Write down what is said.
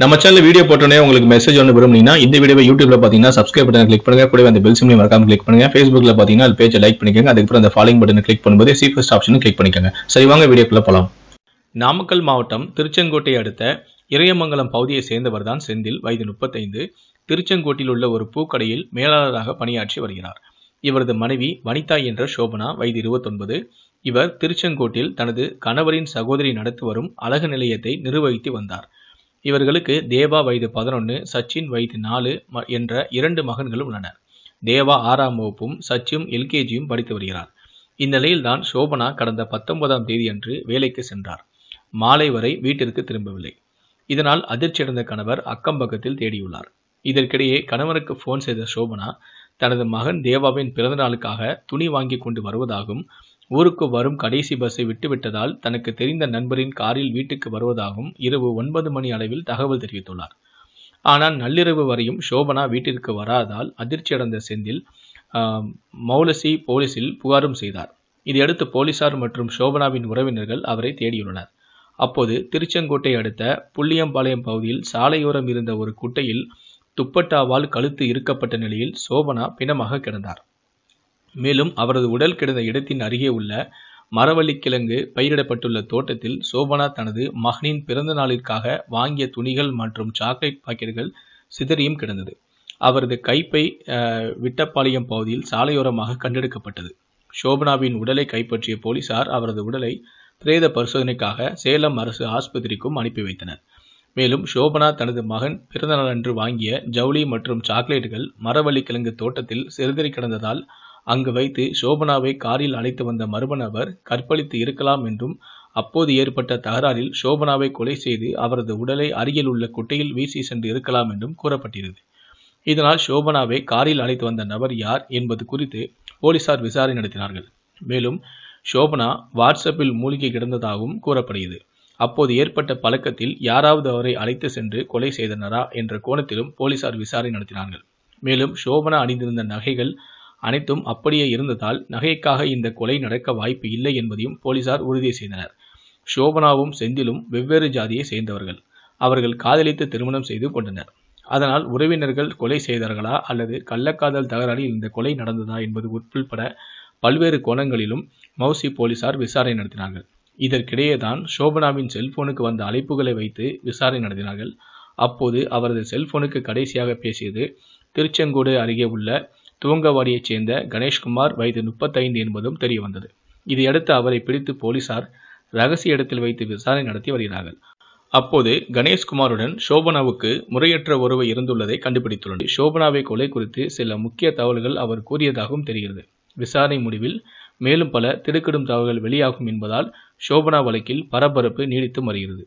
நம்ம channel video போட்டோன்னே உங்களுக்கு மெசேஜ் ஒன்று விரும்புனீங்கன்னா இந்த வீடியோ யூடியூப்ல பார்த்தீங்கன்னா சப்ஸ்கிரைப் பட்டன் கிளிக் பண்ணுங்க கூட அந்த பெல் சிம்லையும் மறக்காம கிளிக் பண்ணுங்க ஃபேஸ்புக்ல பார்த்தீங்கன்னா அது பேஜை லைக் பண்ணிக்கோங்க அதுக்கப்புறம் அந்த ஃபாலோயிங் பட்டன் கிளிக் பண்ணும்போது சீஃபஸ்ட் ஆப்ஷன் கிளிக் பண்ணிக்கோங்க சரி வாங்க வீடியோக்குள்ள போகலாம் நாமக்கல் மாவட்டம் திருச்செங்கோட்டை அடுத்த இறையமங்கலம் பகுதியை சேர்ந்தவர் தான் செந்தில் வயது முப்பத்தைந்து திருச்செங்கோட்டில் உள்ள ஒரு பூக்கடையில் மேலாளராக பணியாற்றி வருகிறார் இவரது மனைவி வனிதா என்ற சோபனா வயது இருபத்தொன்பது இவர் திருச்செங்கோட்டில் தனது கணவரின் சகோதரி நடத்தி வரும் அழகு நிலையத்தை நிர்வகித்து வந்தார் இவர்களுக்கு தேவா வயது பதினொன்று சச்சின் வயது நாலு என்ற இரண்டு மகன்கள் உள்ளனர் தேவா ஆறாம் வகுப்பும் சச்சும் எல்கேஜியும் படித்து வருகிறார் இந்நிலையில்தான் சோபனா கடந்த பத்தொன்பதாம் தேதியன்று வேலைக்கு சென்றார் மாலை வரை வீட்டிற்கு திரும்பவில்லை இதனால் அதிர்ச்சியடைந்த கணவர் அக்கம் பக்கத்தில் தேடியுள்ளார் இதற்கிடையே கணவருக்கு போன் செய்த சோபனா தனது மகன் தேவாவின் பிறந்தநாளுக்காக துணி வாங்கி கொண்டு வருவதாகவும் ஊருக்கு வரும் கடைசி பஸ்ஸை விட்டுவிட்டதால் தனக்கு தெரிந்த நண்பரின் காரில் வீட்டுக்கு வருவதாகவும் இரவு ஒன்பது மணி அளவில் தகவல் தெரிவித்துள்ளார் ஆனால் நள்ளிரவு வரையும் சோபனா வீட்டிற்கு வராதால் அடைந்த செந்தில் மௌலசி போலீசில் புகாரும் செய்தார் இதையடுத்து போலீசார் மற்றும் சோபனாவின் உறவினர்கள் அவரை தேடியுள்ளனர் அப்போது திருச்செங்கோட்டை அடுத்த புள்ளியம்பாளையம் பகுதியில் சாலையோரம் இருந்த ஒரு குட்டையில் துப்பட்டாவால் கழுத்து இறுக்கப்பட்ட நிலையில் சோபனா பிணமாக கிடந்தார் மேலும் அவரது உடல் கிடந்த இடத்தின் அருகே உள்ள மரவள்ளிக்கிழங்கு பயிரிடப்பட்டுள்ள தோட்டத்தில் சோபனா தனது மகனின் பிறந்த நாளிற்காக வாங்கிய துணிகள் மற்றும் சாக்லேட் பாக்கெட்டுகள் சிதறியும் கிடந்தது அவரது கைப்பை விட்டப்பாளையம் பகுதியில் சாலையோரமாக கண்டெடுக்கப்பட்டது சோபனாவின் உடலை கைப்பற்றிய போலீசார் அவரது உடலை பிரேத பரிசோதனைக்காக சேலம் அரசு ஆஸ்பத்திரிக்கும் அனுப்பி வைத்தனர் மேலும் சோபனா தனது மகன் பிறந்தநாளன்று வாங்கிய ஜவுளி மற்றும் சாக்லேட்டுகள் மரவள்ளிக்கிழங்கு தோட்டத்தில் சிறுதறி கிடந்ததால் அங்கு வைத்து சோபனாவை காரில் அழைத்து வந்த மர்ம நபர் கற்பழித்து இருக்கலாம் என்றும் அப்போது ஏற்பட்ட தகராறில் சோபனாவை கொலை செய்து அவரது உடலை அருகில் உள்ள குட்டையில் வீசி சென்று இருக்கலாம் என்றும் கூறப்பட்டிருது இதனால் சோபனாவை காரில் அழைத்து வந்த நபர் யார் என்பது குறித்து போலீசார் விசாரணை நடத்தினார்கள் மேலும் சோபனா வாட்ஸ்அப்பில் மூழ்கி கிடந்ததாகவும் கூறப்படுகிறது அப்போது ஏற்பட்ட பழக்கத்தில் யாராவது அவரை அழைத்து சென்று கொலை செய்தனரா என்ற கோணத்திலும் போலீசார் விசாரணை நடத்தினார்கள் மேலும் சோபனா அணிந்திருந்த நகைகள் அனைத்தும் அப்படியே இருந்ததால் நகைக்காக இந்த கொலை நடக்க வாய்ப்பு இல்லை என்பதையும் போலீசார் உறுதி செய்தனர் ஷோபனாவும் செந்திலும் வெவ்வேறு ஜாதியை சேர்ந்தவர்கள் அவர்கள் காதலித்து திருமணம் செய்து கொண்டனர் அதனால் உறவினர்கள் கொலை செய்தார்களா அல்லது கள்ளக்காதல் தகராறில் இந்த கொலை நடந்ததா என்பது உட்பட பல்வேறு கோணங்களிலும் மௌசி போலீசார் விசாரணை நடத்தினார்கள் இதற்கிடையே தான் ஷோபனாவின் செல்போனுக்கு வந்த அழைப்புகளை வைத்து விசாரணை நடத்தினார்கள் அப்போது அவரது செல்போனுக்கு கடைசியாக பேசியது திருச்செங்கோடு அருகே உள்ள துவங்கவாடியைச் சேர்ந்த கணேஷ்குமார் வயது முப்பத்தைந்து என்பதும் தெரியவந்தது இதையடுத்து அவரை பிடித்து போலீசார் ரகசிய இடத்தில் வைத்து விசாரணை நடத்தி வருகிறார்கள் அப்போது கணேஷ்குமாருடன் சோபனாவுக்கு முறையற்ற உறவு இருந்துள்ளதை கண்டுபிடித்துள்ளனர் சோபனாவை கொலை குறித்து சில முக்கிய தகவல்கள் அவர் கூறியதாகவும் தெரிகிறது விசாரணை முடிவில் மேலும் பல திடுக்கிடும் தகவல்கள் வெளியாகும் என்பதால் சோபனா வழக்கில் பரபரப்பு நீடித்து வருகிறது